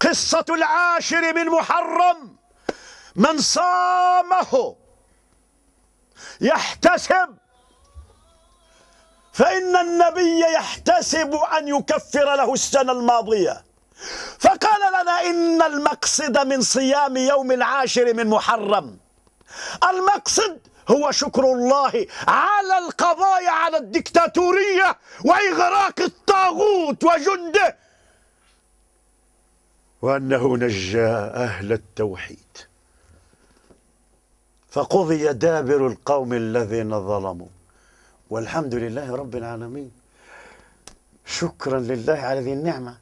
قصة العاشر من محرم من صامه يحتسب فإن النبي يحتسب أن يكفر له السنة الماضية فقال لنا إن المقصد من صيام يوم العاشر من محرم المقصد هو شكر الله على القضايا على الدكتاتورية وإغراق الطاغوت وجنده وأنه نجى أهل التوحيد فقضي دابر القوم الذين ظلموا والحمد لله رب العالمين شكرا لله على هذه النعمة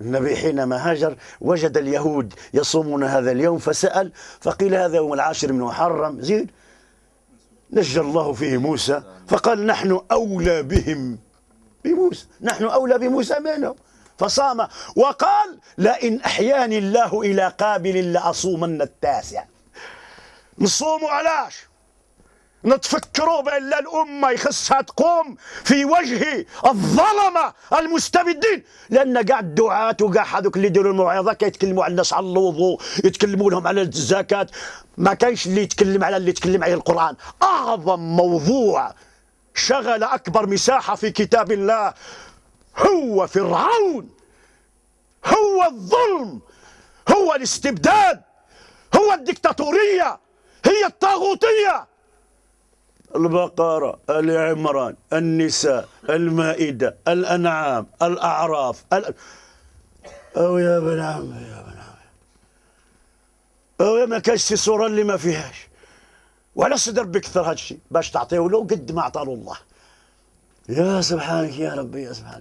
النبي حينما هاجر وجد اليهود يصومون هذا اليوم فسأل فقيل هذا يوم العاشر من محرم زيد نجى الله فيه موسى فقال نحن أولى بهم بموسى نحن أولى بموسى منهم فصام وقال لئن أحياني الله إلى قابل لأصومن التاسع نصوموا علاش نتفكروا بأن الأمة يخصها تقوم في وجه الظلمة المستبدين لأن كاع الدعاة وكاع هذوك اللي يديروا الموعظة كيتكلموا على الناس على الوضوء يتكلموا لهم على الزكاة ما كانش اللي يتكلم على اللي يتكلم عليه القرآن أعظم موضوع شغل أكبر مساحة في كتاب الله هو فرعون هو الظلم هو الاستبداد هو الدكتاتورية هي الطاغوتية البقرة آل عمران النساء المائدة الأنعام الأعراف ال... أو يا بن عم يا بن عم أو ما كانش في صورة اللي ما فيهاش وعلى صدر بكثر هادشي باش تعطيه له قد ما عطاه الله يا سبحانك يا ربي يا سبحانك